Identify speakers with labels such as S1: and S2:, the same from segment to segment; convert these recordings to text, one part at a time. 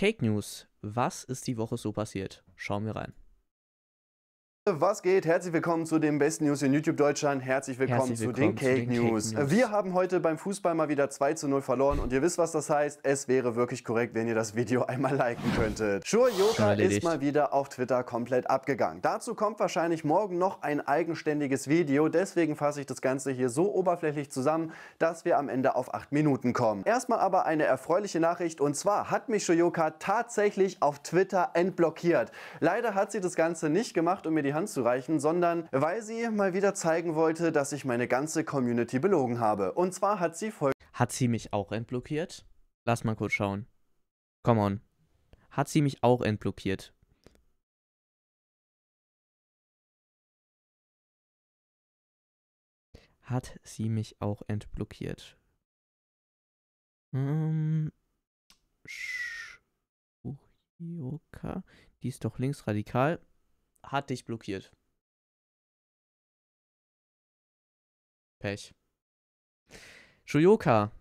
S1: Cake News. Was ist die Woche so passiert? Schauen wir rein.
S2: Was geht? Herzlich willkommen zu den besten News in YouTube Deutschland. Herzlich willkommen, Herzlich willkommen zu den, Cake, zu den News. Cake News. Wir haben heute beim Fußball mal wieder 2 zu 0 verloren und ihr wisst, was das heißt. Es wäre wirklich korrekt, wenn ihr das Video einmal liken könntet. Shur Yoka ist mal wieder auf Twitter komplett abgegangen. Dazu kommt wahrscheinlich morgen noch ein eigenständiges Video. Deswegen fasse ich das Ganze hier so oberflächlich zusammen, dass wir am Ende auf 8 Minuten kommen. Erstmal aber eine erfreuliche Nachricht und zwar hat mich Shoyoka tatsächlich auf Twitter entblockiert. Leider hat sie das Ganze nicht gemacht und mir die Hand Hand zu reichen, sondern weil sie mal wieder zeigen wollte, dass ich meine ganze Community belogen habe. Und zwar hat sie folgendes.
S1: Hat sie mich auch entblockiert? Lass mal kurz schauen. Come on. Hat sie mich auch entblockiert? Hat sie mich auch entblockiert? Ähm. Sh Uyoka. Die ist doch linksradikal hat dich blockiert.
S2: Pech. Shoyoka,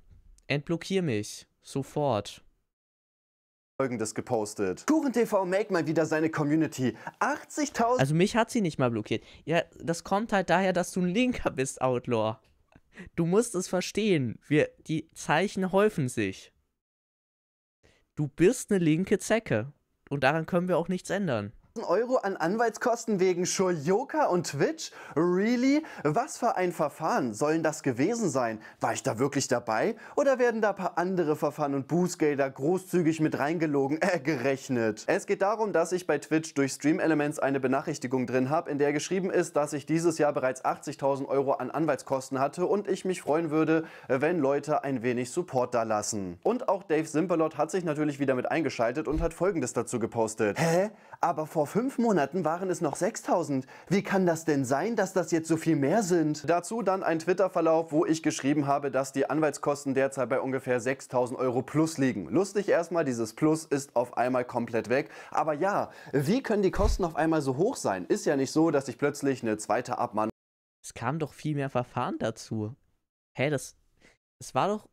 S2: entblockier mich. Sofort. Folgendes gepostet. KuchenTV make mal wieder seine Community. 80.000. Also
S1: mich hat sie nicht mal blockiert. Ja, das kommt halt daher, dass du ein Linker bist, Outlaw. Du musst es verstehen. Wir, die Zeichen häufen sich. Du
S2: bist eine linke Zecke. Und daran können wir auch nichts ändern. Euro an Anwaltskosten wegen Shoyoka und Twitch? Really? Was für ein Verfahren sollen das gewesen sein? War ich da wirklich dabei? Oder werden da ein paar andere Verfahren und Bußgelder großzügig mit reingelogen, äh, gerechnet? Es geht darum, dass ich bei Twitch durch Stream Elements eine Benachrichtigung drin habe, in der geschrieben ist, dass ich dieses Jahr bereits 80.000 Euro an Anwaltskosten hatte und ich mich freuen würde, wenn Leute ein wenig Support da lassen. Und auch Dave Simperlot hat sich natürlich wieder mit eingeschaltet und hat folgendes dazu gepostet. Hä? Aber vor fünf Monaten waren es noch 6000. Wie kann das denn sein, dass das jetzt so viel mehr sind? Dazu dann ein Twitter-Verlauf, wo ich geschrieben habe, dass die Anwaltskosten derzeit bei ungefähr 6000 Euro plus liegen. Lustig erstmal, dieses Plus ist auf einmal komplett weg. Aber ja, wie können die Kosten auf einmal so hoch sein? Ist ja nicht so, dass ich plötzlich eine zweite Abmann.
S1: Es kam doch viel mehr Verfahren dazu. Hä, das. Es war doch.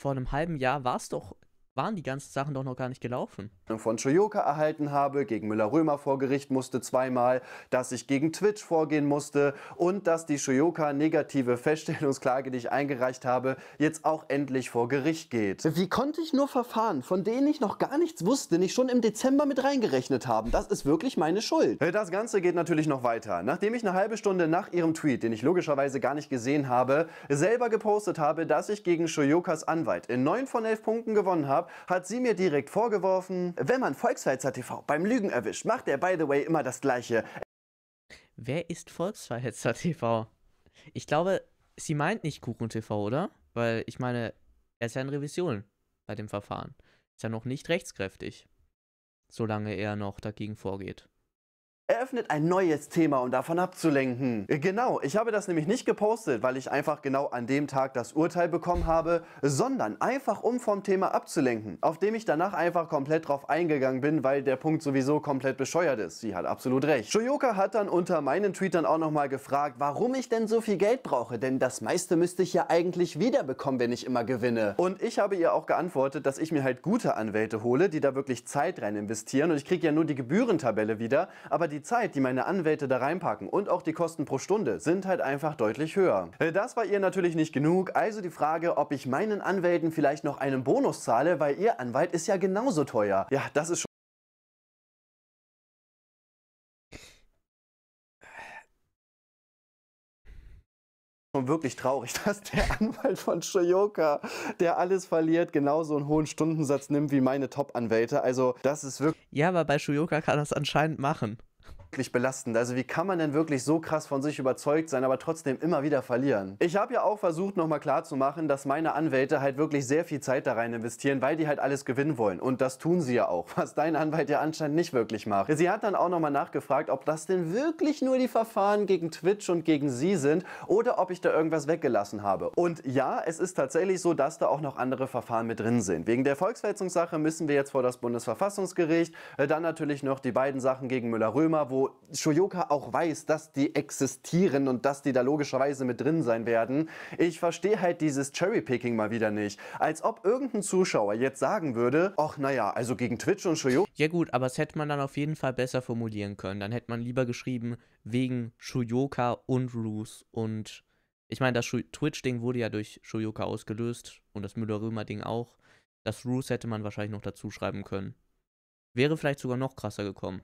S1: Vor einem halben Jahr war es doch waren die ganzen Sachen doch noch gar nicht gelaufen.
S2: Von Shoyoka erhalten habe, gegen Müller-Römer vor Gericht musste zweimal, dass ich gegen Twitch vorgehen musste und dass die Shoyoka negative Feststellungsklage, die ich eingereicht habe, jetzt auch endlich vor Gericht geht. Wie konnte ich nur Verfahren, von denen ich noch gar nichts wusste, nicht schon im Dezember mit reingerechnet haben? Das ist wirklich meine Schuld. Äh, das Ganze geht natürlich noch weiter. Nachdem ich eine halbe Stunde nach ihrem Tweet, den ich logischerweise gar nicht gesehen habe, selber gepostet habe, dass ich gegen Shoyokas Anwalt in 9 von 11 Punkten gewonnen habe, hat sie mir direkt vorgeworfen, wenn man Volksverhetzer TV beim Lügen erwischt, macht er by the way immer das Gleiche.
S1: Wer ist Volksverhetzer TV? Ich glaube, sie meint nicht Kuchen TV, oder? Weil ich meine, er ist ja in Revision bei dem Verfahren. Ist ja noch nicht rechtskräftig, solange er noch dagegen vorgeht
S2: eröffnet ein neues Thema, um davon abzulenken. Genau, ich habe das nämlich nicht gepostet, weil ich einfach genau an dem Tag das Urteil bekommen habe, sondern einfach um vom Thema abzulenken, auf dem ich danach einfach komplett drauf eingegangen bin, weil der Punkt sowieso komplett bescheuert ist. Sie hat absolut recht. Shoyoka hat dann unter meinen Tweetern auch nochmal gefragt, warum ich denn so viel Geld brauche, denn das meiste müsste ich ja eigentlich wiederbekommen, wenn ich immer gewinne. Und ich habe ihr auch geantwortet, dass ich mir halt gute Anwälte hole, die da wirklich Zeit rein investieren und ich kriege ja nur die Gebührentabelle wieder, aber die Zeit Zeit, die meine Anwälte da reinpacken und auch die Kosten pro Stunde sind halt einfach deutlich höher. Äh, das war ihr natürlich nicht genug, also die Frage, ob ich meinen Anwälten vielleicht noch einen Bonus zahle, weil ihr Anwalt ist ja genauso teuer. Ja, das ist schon wirklich traurig, dass der Anwalt von Shoyoka, der alles verliert, genauso einen hohen Stundensatz nimmt wie meine Top-Anwälte. Also das ist wirklich. Ja, aber bei Shoyoka kann das anscheinend machen wirklich belastend. Also wie kann man denn wirklich so krass von sich überzeugt sein, aber trotzdem immer wieder verlieren? Ich habe ja auch versucht, nochmal klarzumachen, dass meine Anwälte halt wirklich sehr viel Zeit da rein investieren, weil die halt alles gewinnen wollen. Und das tun sie ja auch, was dein Anwalt ja anscheinend nicht wirklich macht. Sie hat dann auch nochmal nachgefragt, ob das denn wirklich nur die Verfahren gegen Twitch und gegen sie sind oder ob ich da irgendwas weggelassen habe. Und ja, es ist tatsächlich so, dass da auch noch andere Verfahren mit drin sind. Wegen der Volksverhetzungssache müssen wir jetzt vor das Bundesverfassungsgericht, äh, dann natürlich noch die beiden Sachen gegen Müller-Römer, wo wo Shoyoka auch weiß, dass die existieren und dass die da logischerweise mit drin sein werden. Ich verstehe halt dieses Cherrypicking mal wieder nicht. Als ob irgendein Zuschauer jetzt sagen würde, ach naja, also gegen Twitch und Shoyoka.
S1: Ja gut, aber das hätte man dann auf jeden Fall besser formulieren können. Dann hätte man lieber geschrieben, wegen Shoyoka und Roos und ich meine, das Twitch-Ding wurde ja durch Shoyoka ausgelöst und das Müller-Römer-Ding auch. Das Roos hätte man wahrscheinlich noch dazu schreiben können. Wäre vielleicht sogar noch krasser gekommen.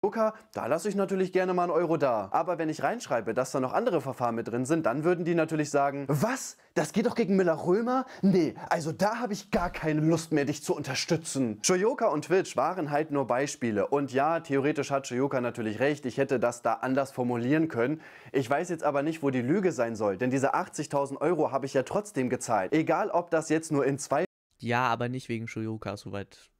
S2: Booker, da lasse ich natürlich gerne mal einen Euro da. Aber wenn ich reinschreibe, dass da noch andere Verfahren mit drin sind, dann würden die natürlich sagen, was? Das geht doch gegen Müller-Römer? Nee, also da habe ich gar keine Lust mehr, dich zu unterstützen. Shoyoka und Twitch waren halt nur Beispiele. Und ja, theoretisch hat Shoyoka natürlich recht, ich hätte das da anders formulieren können. Ich weiß jetzt aber nicht, wo die Lüge sein soll, denn diese 80.000 Euro habe ich ja trotzdem gezahlt. Egal, ob das jetzt nur in zwei... Ja, aber nicht wegen Shoyoka, soweit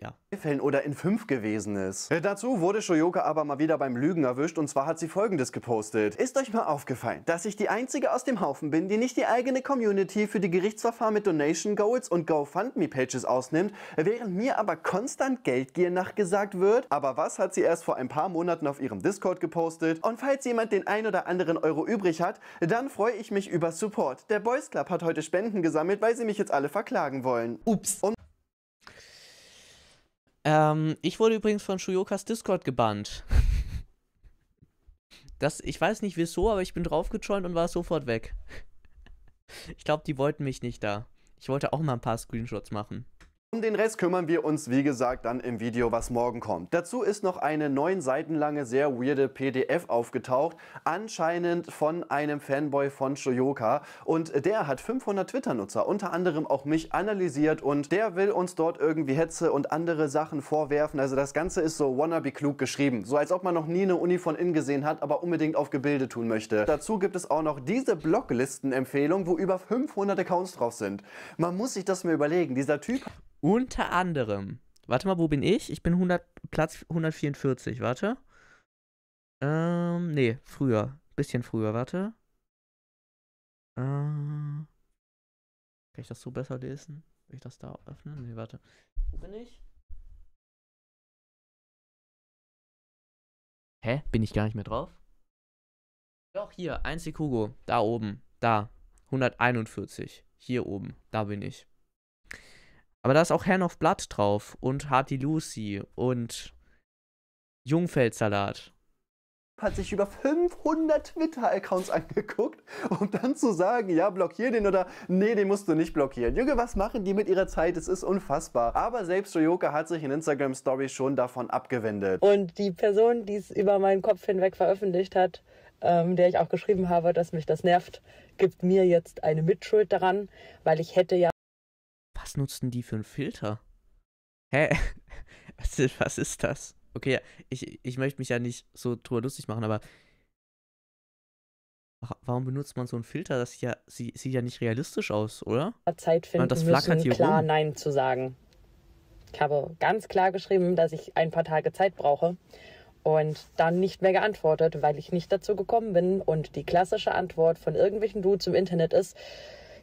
S2: ja. Fällen oder in fünf gewesen ist. Äh, dazu wurde Shoyoka aber mal wieder beim Lügen erwischt und zwar hat sie folgendes gepostet. Ist euch mal aufgefallen, dass ich die einzige aus dem Haufen bin, die nicht die eigene Community für die Gerichtsverfahren mit Donation Goals und GoFundMe Pages ausnimmt, während mir aber konstant Geldgier nachgesagt wird? Aber was hat sie erst vor ein paar Monaten auf ihrem Discord gepostet? Und falls jemand den ein oder anderen Euro übrig hat, dann freue ich mich über Support. Der Boys Club hat heute Spenden gesammelt, weil sie mich jetzt alle verklagen wollen. Ups. Und
S1: ähm, ich wurde übrigens von Shuyokas Discord gebannt. Das, ich weiß nicht wieso, aber ich bin draufgejoint und war sofort weg. Ich glaube, die wollten mich nicht da. Ich wollte auch mal ein paar Screenshots machen.
S2: Um den Rest kümmern wir uns, wie gesagt, dann im Video, was morgen kommt. Dazu ist noch eine neun Seiten lange, sehr weirde PDF aufgetaucht, anscheinend von einem Fanboy von Shoyoka. Und der hat 500 Twitter-Nutzer, unter anderem auch mich, analysiert und der will uns dort irgendwie Hetze und andere Sachen vorwerfen. Also das Ganze ist so wannabe klug geschrieben. So als ob man noch nie eine Uni von innen gesehen hat, aber unbedingt auf Gebilde tun möchte. Dazu gibt es auch noch diese Bloglisten-Empfehlung, wo über 500 Accounts drauf sind. Man muss sich das mal überlegen. Dieser Typ
S1: unter anderem. Warte mal, wo bin ich? Ich bin 100, Platz 144, warte. Ähm, nee, früher. Bisschen früher, warte. Ähm. Kann ich das so besser lesen? Will ich das da öffnen? Nee, warte. Wo bin ich? Hä? Bin ich gar nicht mehr drauf? Doch, hier, 1 Kugo. Da oben. Da. 141. Hier oben. Da bin ich. Aber da ist auch Herrn of Blood drauf und Hardy Lucy und Jungfeldsalat.
S2: Hat sich über 500 Twitter-Accounts angeguckt, um dann zu sagen, ja, blockier den oder nee, den musst du nicht blockieren. Junge, was machen die mit ihrer Zeit? Es ist unfassbar. Aber selbst Ryoka hat sich in Instagram-Stories schon davon abgewendet. Und die Person, die es
S1: über meinen Kopf hinweg veröffentlicht hat, ähm, der ich auch geschrieben habe, dass mich das nervt, gibt mir jetzt eine Mitschuld daran, weil ich hätte ja was nutzen die für einen Filter? Hä? Also, was ist das? Okay, ich, ich möchte mich ja nicht so drüber lustig machen, aber warum benutzt man so einen Filter? Das sieht ja, sieht ja nicht realistisch aus, oder? Zeit finden das müssen, hier klar rum. Nein zu sagen. Ich habe ganz klar geschrieben, dass ich ein paar Tage Zeit brauche und dann nicht mehr geantwortet, weil ich nicht dazu gekommen bin und die klassische Antwort von irgendwelchen Dudes im Internet ist,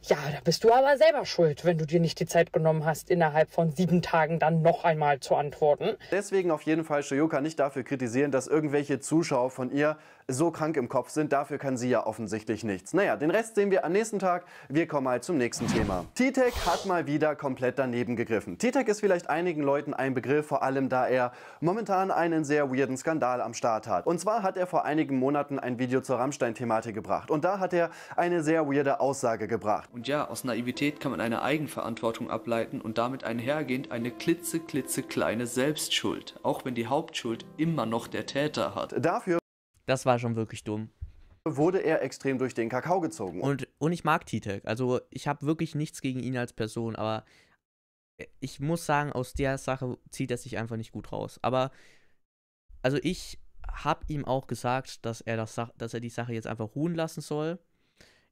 S1: ja, da bist du aber selber schuld, wenn du dir nicht die Zeit genommen hast, innerhalb von
S2: sieben Tagen dann noch einmal zu antworten. Deswegen auf jeden Fall Shoyoka nicht dafür kritisieren, dass irgendwelche Zuschauer von ihr so krank im Kopf sind. Dafür kann sie ja offensichtlich nichts. Naja, den Rest sehen wir am nächsten Tag. Wir kommen mal zum nächsten Thema. T-Tech hat mal wieder komplett daneben gegriffen. T-Tech ist vielleicht einigen Leuten ein Begriff, vor allem da er momentan einen sehr weirden Skandal am Start hat. Und zwar hat er vor einigen Monaten ein Video zur Rammstein-Thematik gebracht. Und da hat er eine sehr weirde Aussage gebracht.
S3: Und ja, aus Naivität kann man eine Eigenverantwortung ableiten und damit einhergehend eine klitzeklitzekleine Selbstschuld. Auch wenn die Hauptschuld immer noch der Täter
S1: hat. Dafür das war schon wirklich dumm.
S2: Wurde er extrem durch den Kakao gezogen. Und,
S1: und ich mag Titek. Also ich habe wirklich nichts gegen ihn als Person, aber äh, ich muss sagen, aus der Sache zieht er sich einfach nicht gut raus. Aber also ich habe ihm auch gesagt, dass er, das, dass er die Sache jetzt einfach ruhen lassen soll.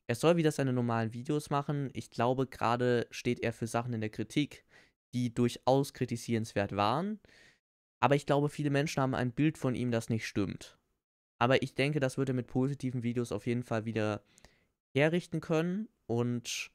S1: Er soll wieder seine normalen Videos machen. Ich glaube, gerade steht er für Sachen in der Kritik, die durchaus kritisierenswert waren. Aber ich glaube, viele Menschen haben ein Bild von ihm, das nicht stimmt. Aber ich denke, das wird er mit positiven Videos auf jeden Fall wieder herrichten können. Und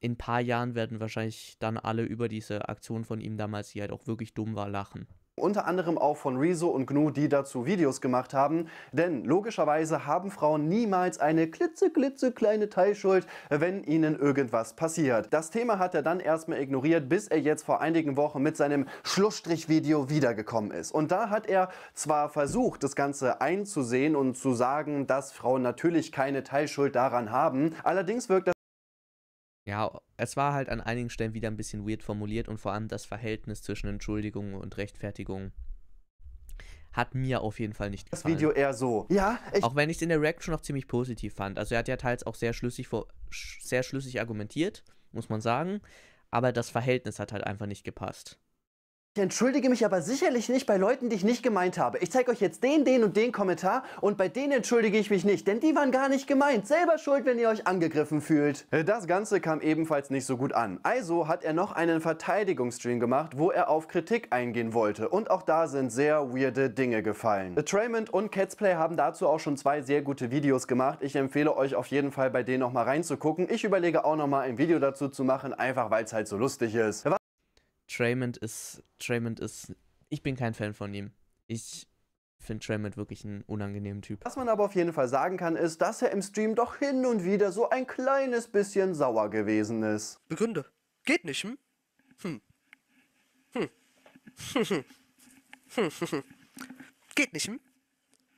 S1: in ein paar Jahren werden wahrscheinlich dann alle über diese Aktion von ihm damals, die halt auch wirklich dumm war, lachen.
S2: Unter anderem auch von Rezo und Gnu, die dazu Videos gemacht haben. Denn logischerweise haben Frauen niemals eine klitzeklitzekleine Teilschuld, wenn ihnen irgendwas passiert. Das Thema hat er dann erstmal ignoriert, bis er jetzt vor einigen Wochen mit seinem Schlussstrich-Video wiedergekommen ist. Und da hat er zwar versucht, das Ganze einzusehen und zu sagen, dass Frauen natürlich keine Teilschuld daran haben, allerdings wirkt das
S1: ja, es war halt an einigen Stellen wieder ein bisschen weird formuliert und vor allem das Verhältnis zwischen Entschuldigung und Rechtfertigung hat mir auf jeden Fall nicht gefallen. Das Video
S2: eher so. Ja, Auch
S1: wenn ich es in der Reaction noch ziemlich positiv fand. Also er hat ja teils auch sehr schlüssig, vor, sehr schlüssig argumentiert, muss man sagen. Aber das Verhältnis hat halt einfach nicht gepasst.
S2: Ich entschuldige mich aber sicherlich nicht bei Leuten, die ich nicht gemeint habe. Ich zeige euch jetzt den, den und den Kommentar und bei denen entschuldige ich mich nicht, denn die waren gar nicht gemeint. Selber schuld, wenn ihr euch angegriffen fühlt. Das Ganze kam ebenfalls nicht so gut an. Also hat er noch einen Verteidigungsstream gemacht, wo er auf Kritik eingehen wollte. Und auch da sind sehr weirde Dinge gefallen. Traymond und Catsplay haben dazu auch schon zwei sehr gute Videos gemacht. Ich empfehle euch auf jeden Fall bei denen nochmal reinzugucken. Ich überlege auch nochmal ein Video dazu zu machen, einfach weil es halt so lustig ist.
S1: Traymond ist, Traymond ist, ich bin kein Fan von ihm. Ich
S2: finde Traymond wirklich einen unangenehmen Typ. Was man aber auf jeden Fall sagen kann, ist, dass er im Stream doch hin und wieder so ein kleines bisschen sauer gewesen ist. Begründe. Geht nicht, hm? Hm.
S3: Hm. Hm. Hm. Hm. hm. Geht nicht, hm?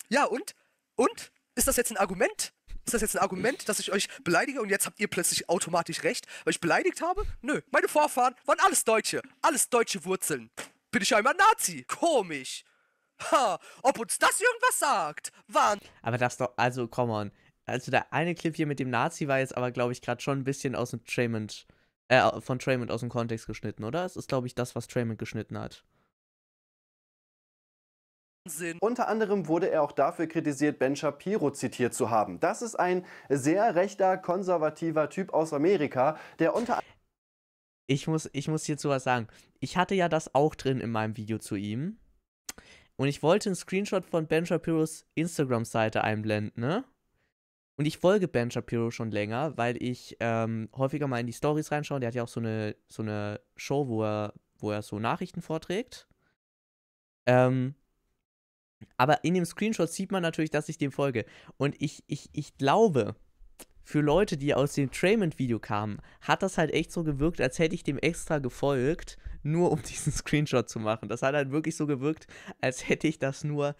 S3: Ja, und? Und? Ist das jetzt ein Argument? Ist das jetzt ein Argument, dass ich euch beleidige und jetzt habt ihr plötzlich automatisch recht, weil ich beleidigt habe? Nö, meine Vorfahren waren alles Deutsche, alles deutsche Wurzeln. Bin ich einmal Nazi? Komisch. Ha, ob uns das irgendwas sagt? Wahn.
S1: Aber das doch, also, come on. Also der eine Clip hier mit dem Nazi war jetzt aber, glaube ich, gerade schon ein bisschen aus dem Trayment, äh, von Trayment aus dem Kontext geschnitten, oder? Es ist, glaube ich, das, was Trayment geschnitten hat.
S2: Sinn. Unter anderem wurde er auch dafür kritisiert, Ben Shapiro zitiert zu haben. Das ist ein sehr rechter, konservativer Typ aus Amerika, der unter
S1: ich muss, ich muss hierzu was sagen. Ich hatte ja das auch drin in meinem Video zu ihm. Und ich wollte einen Screenshot von Ben Shapiros Instagram-Seite einblenden, ne? Und ich folge Ben Shapiro schon länger, weil ich ähm, häufiger mal in die Stories reinschaue. Der hat ja auch so eine, so eine Show, wo er, wo er so Nachrichten vorträgt. Ähm, aber in dem Screenshot sieht man natürlich, dass ich dem folge. Und ich, ich, ich glaube, für Leute, die aus dem Trayment-Video kamen, hat das halt echt so gewirkt, als hätte ich dem extra gefolgt, nur um diesen Screenshot zu machen. Das hat halt wirklich so gewirkt, als hätte ich das nur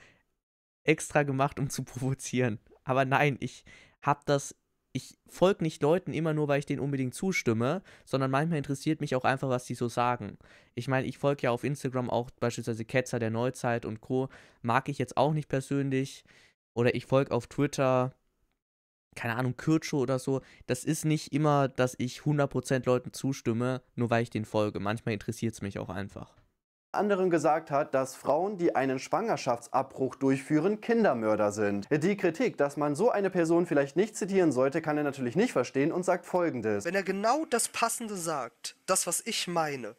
S1: extra gemacht, um zu provozieren. Aber nein, ich habe das ich folge nicht Leuten immer nur, weil ich denen unbedingt zustimme, sondern manchmal interessiert mich auch einfach, was die so sagen. Ich meine, ich folge ja auf Instagram auch beispielsweise Ketzer der Neuzeit und Co. Mag ich jetzt auch nicht persönlich. Oder ich folge auf Twitter, keine Ahnung, Kürtschow oder so. Das ist nicht immer, dass ich 100% Leuten zustimme, nur weil ich denen folge. Manchmal interessiert es mich auch einfach
S2: anderem gesagt hat, dass Frauen, die einen Schwangerschaftsabbruch durchführen, Kindermörder sind. Die Kritik, dass man so eine Person vielleicht nicht zitieren sollte, kann er natürlich nicht verstehen und sagt folgendes.
S3: Wenn er genau das Passende sagt, das, was ich meine,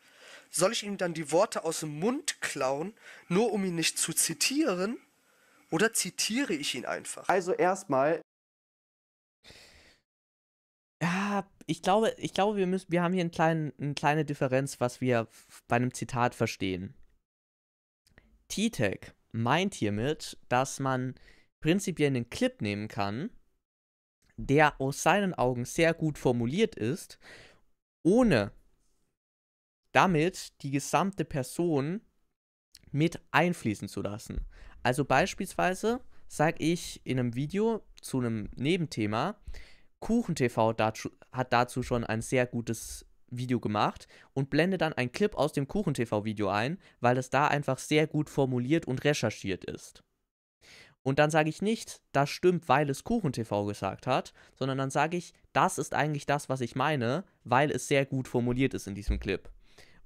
S3: soll ich ihm dann die Worte aus dem Mund klauen, nur um ihn nicht zu zitieren?
S2: Oder zitiere ich ihn einfach? Also erstmal,
S1: ich glaube, ich glaube, wir müssen, wir haben hier einen kleinen, eine kleine Differenz, was wir bei einem Zitat verstehen. T-Tech meint hiermit, dass man prinzipiell einen Clip nehmen kann, der aus seinen Augen sehr gut formuliert ist, ohne damit die gesamte Person mit einfließen zu lassen. Also beispielsweise sage ich in einem Video zu einem Nebenthema, Kuchen-TV dazu, hat dazu schon ein sehr gutes Video gemacht und blende dann einen Clip aus dem Kuchen-TV-Video ein, weil es da einfach sehr gut formuliert und recherchiert ist. Und dann sage ich nicht, das stimmt, weil es Kuchen-TV gesagt hat, sondern dann sage ich, das ist eigentlich das, was ich meine, weil es sehr gut formuliert ist in diesem Clip.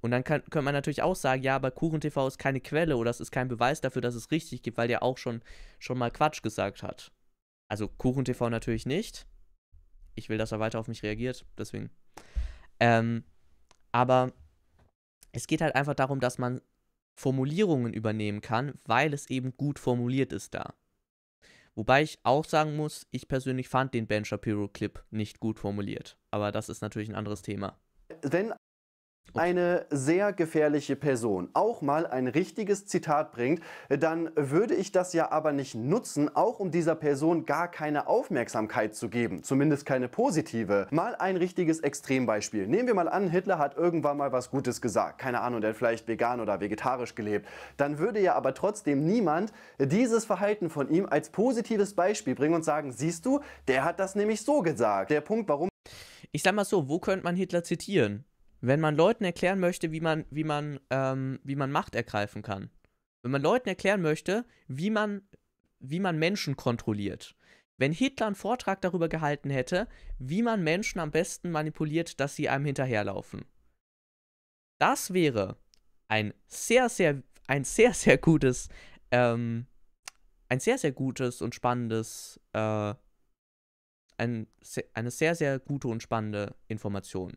S1: Und dann kann, könnte man natürlich auch sagen, ja, aber Kuchen-TV ist keine Quelle oder es ist kein Beweis dafür, dass es richtig gibt, weil der auch schon, schon mal Quatsch gesagt hat. Also Kuchen-TV natürlich nicht, ich will, dass er weiter auf mich reagiert, deswegen. Ähm, aber es geht halt einfach darum, dass man Formulierungen übernehmen kann, weil es eben gut formuliert ist da. Wobei ich auch sagen muss, ich persönlich fand den Ben Shapiro-Clip nicht gut formuliert. Aber das ist natürlich ein anderes Thema.
S2: Wenn eine sehr gefährliche Person auch mal ein richtiges Zitat bringt, dann würde ich das ja aber nicht nutzen, auch um dieser Person gar keine Aufmerksamkeit zu geben, zumindest keine positive. Mal ein richtiges Extrembeispiel. Nehmen wir mal an, Hitler hat irgendwann mal was Gutes gesagt, keine Ahnung, der hat vielleicht vegan oder vegetarisch gelebt. Dann würde ja aber trotzdem niemand dieses Verhalten von ihm als positives Beispiel bringen und sagen, siehst du, der hat das nämlich so gesagt. Der Punkt, warum
S1: ich sag mal so, wo könnte man Hitler zitieren? wenn man Leuten erklären möchte, wie man, wie man, ähm, wie man Macht ergreifen kann. Wenn man Leuten erklären möchte, wie man, wie man Menschen kontrolliert. Wenn Hitler einen Vortrag darüber gehalten hätte, wie man Menschen am besten manipuliert, dass sie einem hinterherlaufen. Das wäre ein sehr, sehr, ein sehr, sehr gutes, ähm, ein sehr, sehr gutes und spannendes, äh, ein, eine sehr, sehr gute und spannende Information.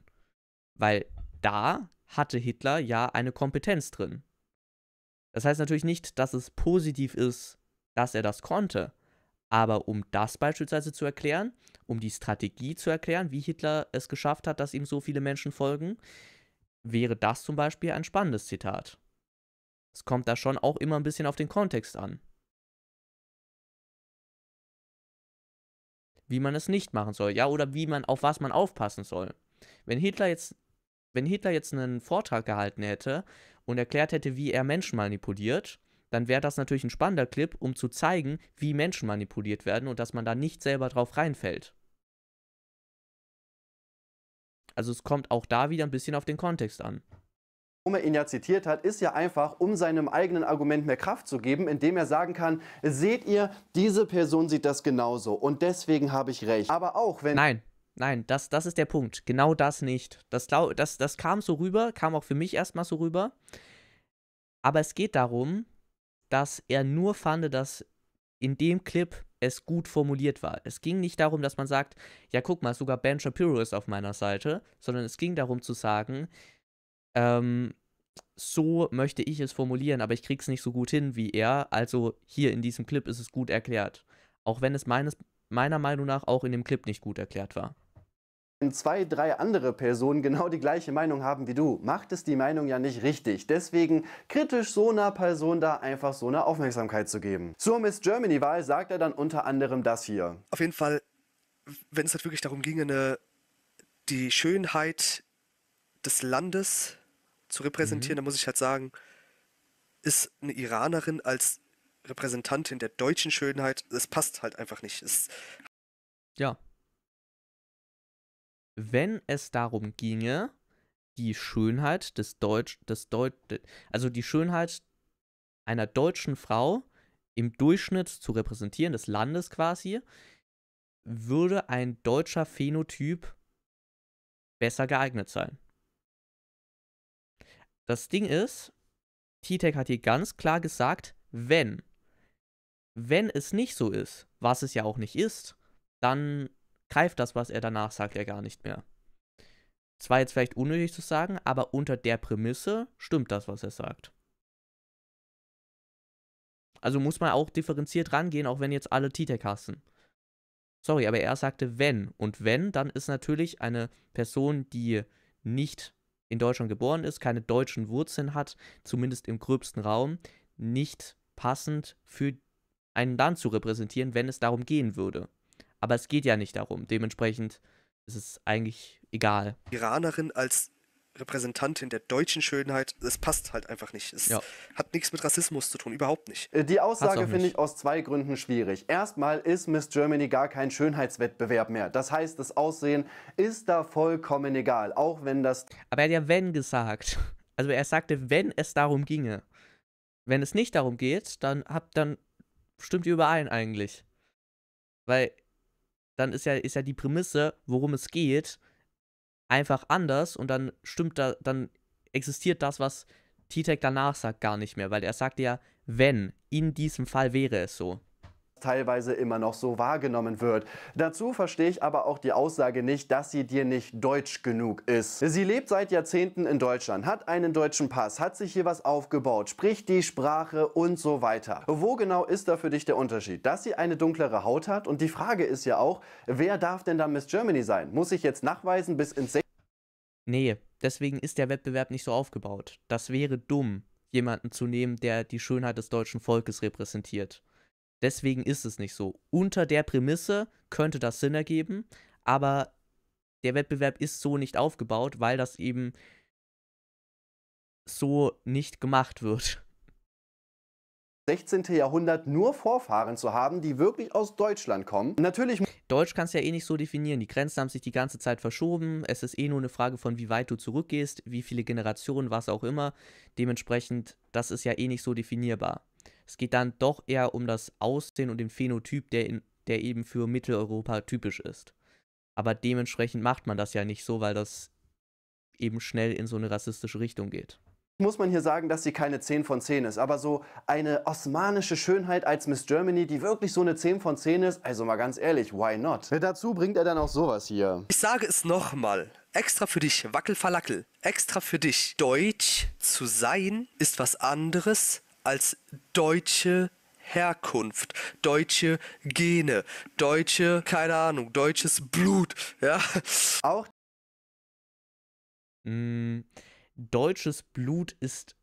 S1: Weil da hatte Hitler ja eine Kompetenz drin. Das heißt natürlich nicht, dass es positiv ist, dass er das konnte, aber um das beispielsweise zu erklären, um die Strategie zu erklären, wie Hitler es geschafft hat, dass ihm so viele Menschen folgen, wäre das zum Beispiel ein spannendes Zitat. Es kommt da schon auch immer ein bisschen auf den Kontext an. Wie man es nicht machen soll, ja, oder wie man auf was man aufpassen soll. Wenn Hitler jetzt wenn Hitler jetzt einen Vortrag gehalten hätte und erklärt hätte, wie er Menschen manipuliert, dann wäre das natürlich ein spannender Clip, um zu zeigen, wie Menschen manipuliert werden und dass man da nicht selber drauf reinfällt. Also es kommt auch da wieder ein bisschen auf den Kontext an.
S2: Warum er ihn ja zitiert hat, ist ja einfach, um seinem eigenen Argument mehr Kraft zu geben, indem er sagen kann, seht ihr, diese Person sieht das genauso und deswegen habe ich recht. Aber auch wenn... Nein,
S1: Nein, das, das ist der Punkt. Genau das nicht. Das, das, das kam so rüber, kam auch für mich erstmal so rüber. Aber es geht darum, dass er nur fand, dass in dem Clip es gut formuliert war. Es ging nicht darum, dass man sagt, ja, guck mal, sogar Ben Shapiro ist auf meiner Seite, sondern es ging darum zu sagen, ähm, so möchte ich es formulieren, aber ich krieg's nicht so gut hin wie er. Also hier in diesem Clip ist es gut erklärt. Auch wenn es meines, meiner Meinung nach auch in dem Clip nicht gut erklärt
S2: war wenn zwei, drei andere Personen genau die gleiche Meinung haben wie du, macht es die Meinung ja nicht richtig. Deswegen kritisch so einer Person da einfach so eine Aufmerksamkeit zu geben. Zur Miss Germany-Wahl sagt er dann unter anderem das hier. Auf jeden Fall, wenn es halt wirklich darum ginge, eine, die Schönheit des Landes
S3: zu repräsentieren, mhm. dann muss ich halt sagen, ist eine Iranerin als Repräsentantin der deutschen Schönheit, das passt halt einfach nicht. Es
S1: ja, wenn es darum ginge, die Schönheit des Deutsch, des Deut also die Schönheit einer deutschen Frau im Durchschnitt zu repräsentieren, des Landes quasi, würde ein deutscher Phänotyp besser geeignet sein. Das Ding ist, T-Tech hat hier ganz klar gesagt, wenn. Wenn es nicht so ist, was es ja auch nicht ist, dann greift das, was er danach sagt, ja gar nicht mehr. Zwar jetzt vielleicht unnötig zu sagen, aber unter der Prämisse stimmt das, was er sagt. Also muss man auch differenziert rangehen, auch wenn jetzt alle Titek hassen. Sorry, aber er sagte wenn. Und wenn, dann ist natürlich eine Person, die nicht in Deutschland geboren ist, keine deutschen Wurzeln hat, zumindest im gröbsten Raum, nicht passend für einen Land zu repräsentieren, wenn es darum gehen würde. Aber es geht ja nicht darum. Dementsprechend ist es eigentlich egal.
S3: Iranerin als Repräsentantin der deutschen
S2: Schönheit, das passt halt einfach nicht. Es ja. hat nichts mit Rassismus zu tun, überhaupt nicht. Äh, die Aussage finde ich aus zwei Gründen schwierig. Erstmal ist Miss Germany gar kein Schönheitswettbewerb mehr. Das heißt, das Aussehen ist da vollkommen egal, auch wenn das.
S1: Aber er hat ja wenn gesagt. Also er sagte, wenn es darum ginge. Wenn es nicht darum geht, dann habt dann stimmt ihr überein eigentlich. Weil dann ist ja, ist ja die Prämisse, worum es geht, einfach anders und dann stimmt da, dann existiert das, was T-Tech danach sagt, gar nicht mehr, weil er sagt ja, wenn, in diesem Fall wäre
S2: es so teilweise immer noch so wahrgenommen wird. Dazu verstehe ich aber auch die Aussage nicht, dass sie dir nicht deutsch genug ist. Sie lebt seit Jahrzehnten in Deutschland, hat einen deutschen Pass, hat sich hier was aufgebaut, spricht die Sprache und so weiter. Wo genau ist da für dich der Unterschied? Dass sie eine dunklere Haut hat und die Frage ist ja auch, wer darf denn dann Miss Germany sein? Muss ich jetzt nachweisen bis ins...
S1: Nee, deswegen ist der Wettbewerb nicht so aufgebaut. Das wäre dumm, jemanden zu nehmen, der die Schönheit des deutschen Volkes repräsentiert. Deswegen ist es nicht so. Unter der Prämisse könnte das Sinn ergeben, aber der Wettbewerb ist so nicht aufgebaut, weil das eben so nicht gemacht wird.
S2: 16. Jahrhundert nur Vorfahren zu haben, die wirklich aus Deutschland kommen. Natürlich.
S1: Deutsch kannst du ja eh nicht so definieren. Die Grenzen haben sich die ganze Zeit verschoben. Es ist eh nur eine Frage von, wie weit du zurückgehst, wie viele Generationen, was auch immer. Dementsprechend, das ist ja eh nicht so definierbar. Es geht dann doch eher um das Aussehen und den Phänotyp, der, in, der eben für Mitteleuropa typisch ist. Aber dementsprechend macht man das ja nicht so, weil das eben schnell in so eine rassistische Richtung geht
S2: muss man hier sagen, dass sie keine 10 von 10 ist, aber so eine osmanische Schönheit als Miss Germany, die wirklich so eine 10 von 10 ist, also mal ganz ehrlich, why not? Ja, dazu bringt er dann auch sowas hier. Ich sage es
S3: nochmal, extra für dich, Wackelverlackel, extra für dich. Deutsch zu sein ist was anderes als deutsche Herkunft, deutsche Gene, deutsche, keine Ahnung, deutsches Blut,
S2: ja. Auch
S1: mm, deutsches Blut ist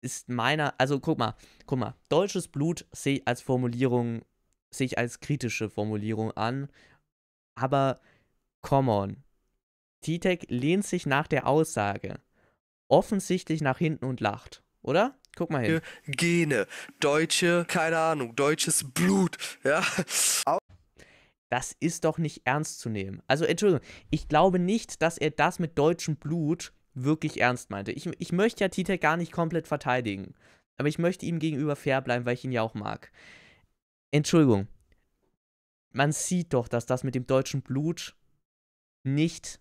S1: ist meiner, also guck mal, guck mal, deutsches Blut sehe ich als Formulierung, sehe ich als kritische Formulierung an, aber come on. T-Tech lehnt sich nach der Aussage offensichtlich nach hinten und lacht, oder? Guck mal hin. Gene, deutsche, keine Ahnung, deutsches Blut, ja. Das ist doch nicht ernst zu nehmen. Also, Entschuldigung, ich glaube nicht, dass er das mit deutschem Blut wirklich ernst meinte. Ich, ich möchte ja Tite gar nicht komplett verteidigen. Aber ich möchte ihm gegenüber fair bleiben, weil ich ihn ja auch mag. Entschuldigung. Man sieht doch, dass das mit dem deutschen Blut nicht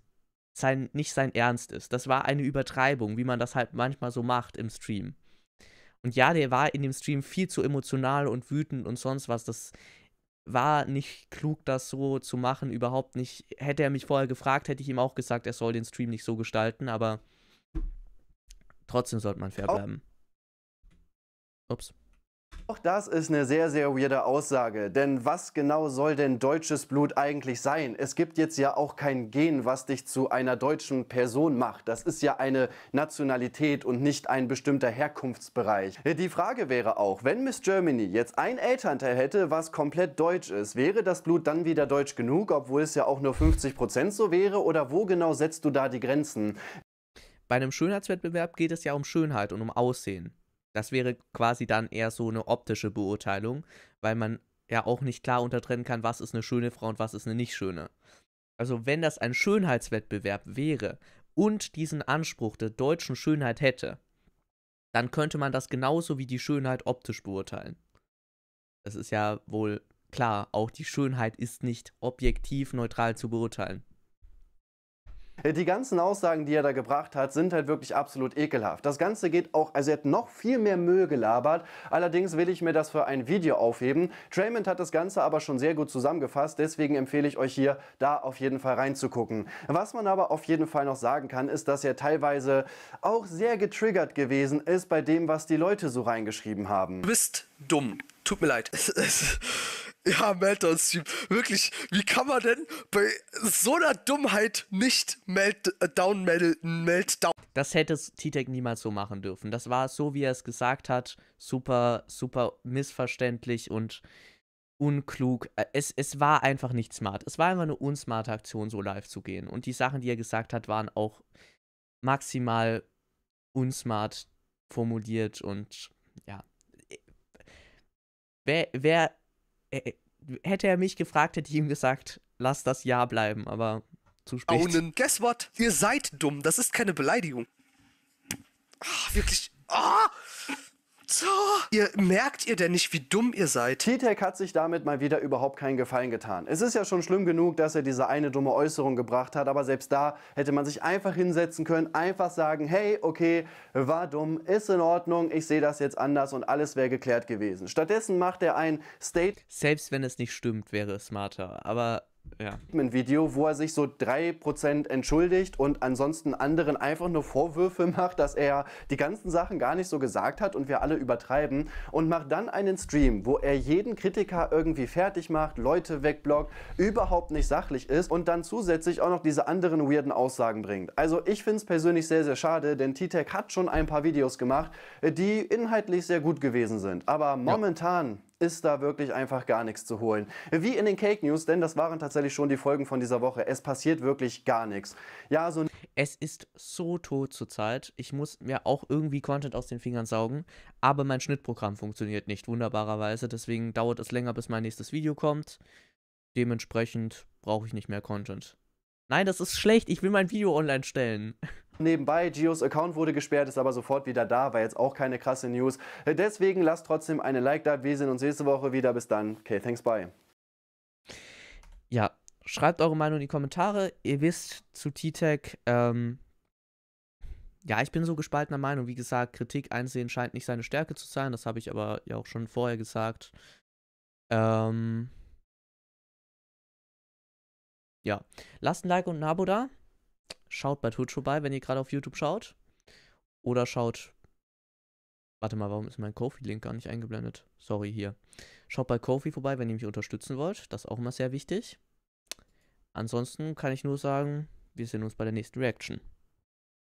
S1: sein, nicht sein Ernst ist. Das war eine Übertreibung, wie man das halt manchmal so macht im Stream. Und ja, der war in dem Stream viel zu emotional und wütend und sonst was. Das war nicht klug, das so zu machen, überhaupt nicht. Hätte er mich vorher gefragt, hätte ich ihm auch gesagt, er soll den Stream nicht so gestalten, aber trotzdem sollte man fair bleiben. Ups.
S2: Auch das ist eine sehr, sehr weirde Aussage. Denn was genau soll denn deutsches Blut eigentlich sein? Es gibt jetzt ja auch kein Gen, was dich zu einer deutschen Person macht. Das ist ja eine Nationalität und nicht ein bestimmter Herkunftsbereich. Die Frage wäre auch, wenn Miss Germany jetzt ein Elternteil hätte, was komplett deutsch ist, wäre das Blut dann wieder deutsch genug, obwohl es ja auch nur 50% so wäre? Oder wo genau setzt du da die Grenzen?
S1: Bei einem Schönheitswettbewerb geht es ja um Schönheit und um Aussehen. Das wäre quasi dann eher so eine optische Beurteilung, weil man ja auch nicht klar untertrennen kann, was ist eine schöne Frau und was ist eine nicht schöne. Also wenn das ein Schönheitswettbewerb wäre und diesen Anspruch der deutschen Schönheit hätte, dann könnte man das genauso wie die Schönheit optisch beurteilen. Das ist ja wohl klar, auch die Schönheit ist nicht objektiv neutral zu beurteilen.
S2: Die ganzen Aussagen, die er da gebracht hat, sind halt wirklich absolut ekelhaft. Das Ganze geht auch, also er hat noch viel mehr Müll gelabert. Allerdings will ich mir das für ein Video aufheben. Traymond hat das Ganze aber schon sehr gut zusammengefasst, deswegen empfehle ich euch hier, da auf jeden Fall reinzugucken. Was man aber auf jeden Fall noch sagen kann, ist, dass er teilweise auch sehr getriggert gewesen ist bei dem, was die Leute so reingeschrieben haben. Du bist dumm. Tut mir leid.
S3: Ja, Meltdown-Stream. Wirklich, wie kann man denn bei so
S1: einer Dummheit nicht Meltdown äh, melden? Meltdown. Das hätte T-Tech niemals so machen dürfen. Das war so, wie er es gesagt hat, super, super missverständlich und unklug. Äh, es, es war einfach nicht smart. Es war einfach eine unsmarte Aktion, so live zu gehen. Und die Sachen, die er gesagt hat, waren auch maximal unsmart formuliert und ja. Äh, wer, wer hätte er mich gefragt, hätte ich ihm gesagt, lass das Ja bleiben, aber zu spät. Aunen,
S3: guess what? Ihr seid dumm, das ist keine Beleidigung.
S2: Ah, wirklich. Ah! So. Ihr merkt ihr denn nicht, wie dumm ihr seid? T-Tech hat sich damit mal wieder überhaupt keinen Gefallen getan. Es ist ja schon schlimm genug, dass er diese eine dumme Äußerung gebracht hat, aber selbst da hätte man sich einfach hinsetzen können, einfach sagen, hey, okay, war dumm, ist in Ordnung, ich sehe das jetzt anders und alles wäre geklärt gewesen. Stattdessen macht er ein State. Selbst wenn es nicht stimmt, wäre es smarter, aber ja. ein Video, wo er sich so 3% entschuldigt und ansonsten anderen einfach nur Vorwürfe macht, dass er die ganzen Sachen gar nicht so gesagt hat und wir alle übertreiben und macht dann einen Stream, wo er jeden Kritiker irgendwie fertig macht, Leute wegblockt, überhaupt nicht sachlich ist und dann zusätzlich auch noch diese anderen weirden Aussagen bringt. Also ich finde es persönlich sehr, sehr schade, denn T-Tech hat schon ein paar Videos gemacht, die inhaltlich sehr gut gewesen sind. Aber momentan ja ist da wirklich einfach gar nichts zu holen. Wie in den Cake News, denn das waren tatsächlich schon die Folgen von dieser Woche. Es passiert wirklich gar nichts. Ja, so es ist so tot zurzeit. Ich muss mir
S1: auch irgendwie Content aus den Fingern saugen, aber mein Schnittprogramm funktioniert nicht wunderbarerweise, deswegen dauert es länger, bis mein nächstes Video kommt. Dementsprechend brauche ich nicht mehr Content.
S2: Nein, das ist schlecht. Ich will mein Video online stellen. Nebenbei, Gios Account wurde gesperrt, ist aber sofort wieder da, war jetzt auch keine krasse News. Deswegen lasst trotzdem eine Like da. Wir sehen uns nächste Woche wieder. Bis dann. Okay, thanks, bye.
S1: Ja, schreibt eure Meinung in die Kommentare. Ihr wisst zu T-Tech, ähm, ja, ich bin so gespaltener Meinung. Wie gesagt, Kritik einsehen scheint nicht seine Stärke zu sein. Das habe ich aber ja auch schon vorher gesagt. Ähm, ja, lasst ein Like und ein Abo da schaut bei Twitch vorbei, wenn ihr gerade auf YouTube schaut. Oder schaut. Warte mal, warum ist mein Kofi-Link gar nicht eingeblendet? Sorry hier. Schaut bei Kofi vorbei, wenn ihr mich unterstützen wollt. Das ist auch immer sehr wichtig. Ansonsten kann ich nur sagen, wir sehen uns bei der nächsten Reaction.